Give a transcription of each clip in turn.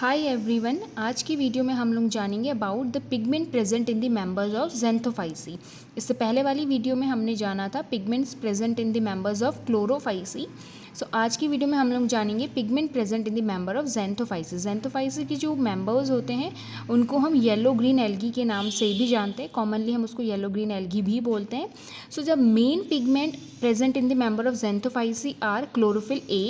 High every one आज की video में हम लोग जानेंगे about the pigment present in the members of Xanthophyceae इससे पहले वाली वीडियो में हमने जाना था pigments present in the members of Chlorophyceae so आज की वीडियो में हम लोग जानेंगे pigment present in the member of Xanthophyceae Xanthophyceae के जो मेंबर्स होते हैं उनको हम येलो ग्रीन एल्गी के नाम से भी जानते हैं कॉमनली हम उसको येलो ग्रीन एल्गी भी बोलते हैं सो जब main pigment present in the member of Xanthophyceae are chlorophyll A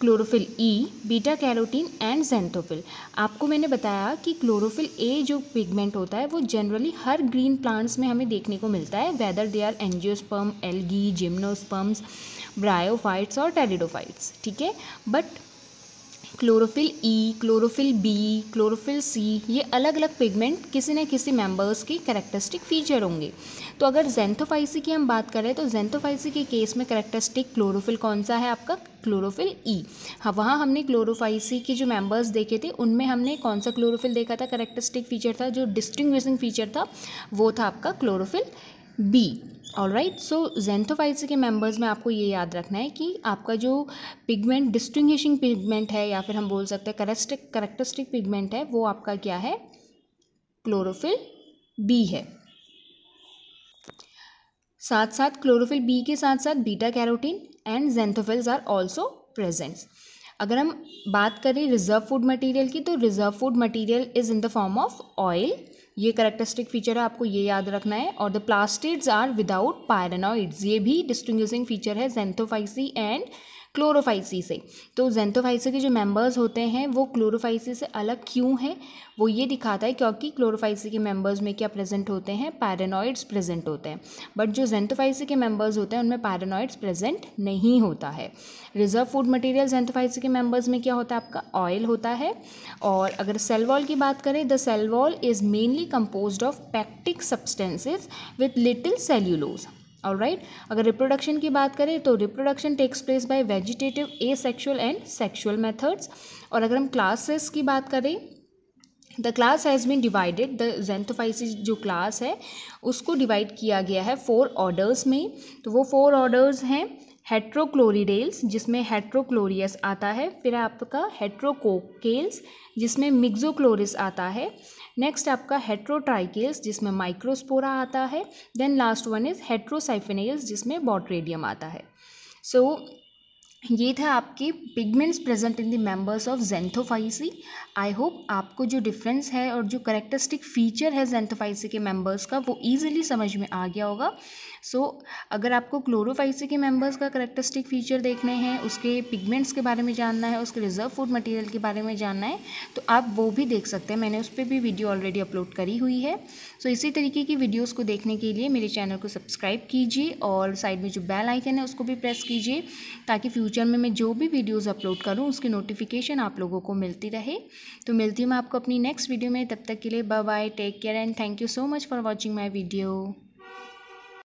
chlorophyll E beta carotene and xanthophyll आपको मैंने बताया कि क्लोरोफिल ए जो पिगमेंट होता है वो जनरली हर ग्रीन प्लांट्स में हमें देखने को मिलता है whether they are angiosperm algae gymnosperms bryophytes और टेरिडोफाइट्स ठीक है but chlorophyll E chlorophyll B chlorophyll C ये अलग अलग पिगमेंट किसी न किसी मेंबर्स के करेक्टरिस्टिक फीचर होंगे तो अगर जेंथोफाइसी की हम बात करें तो जेंथोफाइसी के केस में करेक्टरिस्टिक क्लोरोफिल कौन सा है आपका क्लोरोफिल ई e। हाँ वहाँ हमने क्लोरोफाइसी के जो मेंबर्स देखे थे उनमें हमने कौन सा क्लोरोफिल देखा था करेक्टरिस्टिक फीचर था जो डिस्टिंग्विशिंग फीचर था वो था आपका chlorophyll B all right so xanthophytes के मेंबर्स में आपको ये याद रखना है कि आपका जो पिगमेंट डिस्टिंग्विशिंग पिगमेंट है या फिर हम बोल सकते हैं करेस्टिक करेक्टरिस्टिक पिगमेंट है वो आपका क्या है क्लोरोफिल बी है साथ साथ क्लोरोफिल बी के साथ साथ beta carotene and xanthophylls are also presents अगर हम बात करें रिजर्व फूड मटेरियल की तो reserve food material is in the form of oil ये करेक्टरिस्टिक फीचर है आपको ये याद रखना है और the plastids are without pyrenoids ये भी डिस्टिंग्विशिंग फीचर है जेंथोफाइसी एंड क्लोरोफाइसी से तो जेंथोफाइसी के जो मेंबर्स होते हैं वो क्लोरोफाइसी से अलग क्यों हैं वो ये दिखाता है क्योंकि क्लोरोफाइसी के मेंबर्स में क्या प्रेजेंट होते हैं पैरानॉइड्स प्रेजेंट होते हैं बट जो जेंथोफाइसी के मेंबर्स होते हैं उनमें पैरानॉइड्स प्रेजेंट नहीं होता है रिजर्व फूड मटेरियल जेंथोफाइसी के मेंबर्स में क्या होता है आपका ऑयल होता है और अगर सेल वॉल की बात करें the cell wall is mainly compose of pectic substances with little cellulose और राइट अगर रिप्रोडक्शन की बात करें तो reproduction takes place by vegetative asexual and sexual methods और अगर हम क्लासेस की बात करें the class has been divided the Xanthophyceae जो क्लास है उसको डिवाइड किया गया है फोर ऑर्डर्स में तो वो फोर ऑर्डर्स हैं हेट्रोक्लोरीडेल्स जिसमें हेट्रोक्लोरियस आता है फिर आपका हेट्रोकोकेल्स जिसमें मिग्जोक्लोरिस आता है नेक्स्ट आपका हेट्रोट्राइकेल्स जिसमें माइक्रोस्पोरा आता है then last one is Heterosiphonales जिसमें बॉटरेडियम आता है सो ये था आपके pigments present in the members of Xanthophyceae I hope आपको जो डिफरेंस है और जो करेक्टरिस्टिक फीचर है जेंथोफाइसी के मेंबर्स का वो इजीली समझ में आ गया होगा सो so, अगर आपको क्लोरोफाइसी के मेंबर्स का करेक्टरिस्टिक फीचर देखने हैं उसके पिगमेंट्स के बारे में जानना है उसके रिजर्व फूड मटेरियल के बारे में जानना है तो आप वो भी देख सकते हैं मैंने उस पर भी वीडियो ऑलरेडी अपलोड करी हुई है सो so, इसी तरीके की वीडियोज़ को देखने के लिए मेरे चैनल को सब्सक्राइब कीजिए और साइड में जो बेल आइकन है उसको भी प्रेस कीजिए ताकि फ्यूचर फ्यूचर में मैं जो भी वीडियोस अपलोड करूँ उसकी नोटिफिकेशन आप लोगों को मिलती रहे तो मिलती हूँ मैं आपको अपनी नेक्स्ट वीडियो में तब तक के लिए bye bye take care and thank you so much for watching my video